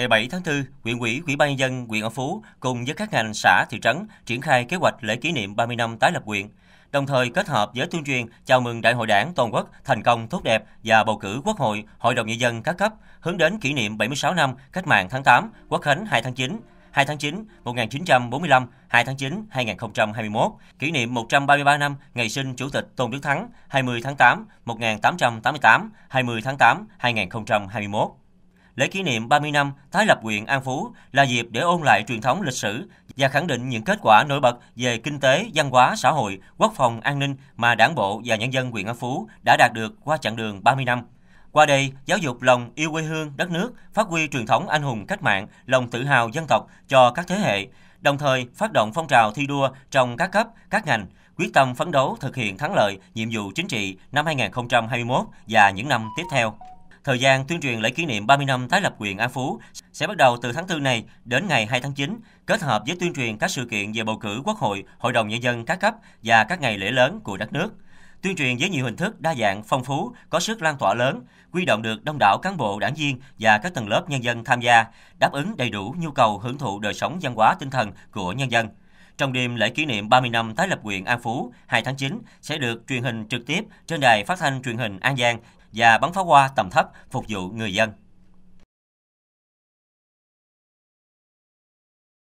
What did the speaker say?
ngày 7 tháng 4, huyện ủy, ủy ban nhân dân huyện An Phú cùng với các ngành xã, thị trấn triển khai kế hoạch lễ kỷ niệm 30 năm tái lập huyện, đồng thời kết hợp với tuyên truyền chào mừng Đại hội Đảng toàn quốc thành công tốt đẹp và bầu cử Quốc hội, Hội đồng nhân dân các cấp hướng đến kỷ niệm 76 năm Cách mạng tháng 8, Quốc khánh 2 tháng 9, 2 tháng 9 1945, 2 tháng 9 2021, kỷ niệm 133 năm ngày sinh Chủ tịch Tôn Đức Thắng, 20 tháng 8 1888, 20 tháng 8 2021. Lễ kỷ niệm 30 năm tái lập huyện An Phú là dịp để ôn lại truyền thống lịch sử và khẳng định những kết quả nổi bật về kinh tế, văn hóa, xã hội, quốc phòng, an ninh mà Đảng bộ và nhân dân huyện An Phú đã đạt được qua chặng đường 30 năm. Qua đây, giáo dục lòng yêu quê hương, đất nước, phát huy truyền thống anh hùng cách mạng, lòng tự hào dân tộc cho các thế hệ, đồng thời phát động phong trào thi đua trong các cấp, các ngành, quyết tâm phấn đấu thực hiện thắng lợi nhiệm vụ chính trị năm 2021 và những năm tiếp theo. Thời gian tuyên truyền lễ kỷ niệm 30 năm tái lập quyền An Phú sẽ bắt đầu từ tháng 4 này đến ngày 2 tháng 9, kết hợp với tuyên truyền các sự kiện về bầu cử Quốc hội, Hội đồng Nhân dân các cấp và các ngày lễ lớn của đất nước. Tuyên truyền với nhiều hình thức đa dạng, phong phú, có sức lan tỏa lớn, quy động được đông đảo cán bộ, đảng viên và các tầng lớp nhân dân tham gia, đáp ứng đầy đủ nhu cầu hưởng thụ đời sống văn hóa tinh thần của nhân dân. Trong đêm lễ kỷ niệm 30 năm tái lập quyền An Phú 2 tháng 9 sẽ được truyền hình trực tiếp trên đài phát thanh truyền hình An Giang và bắn pháo hoa tầm thấp phục vụ người dân.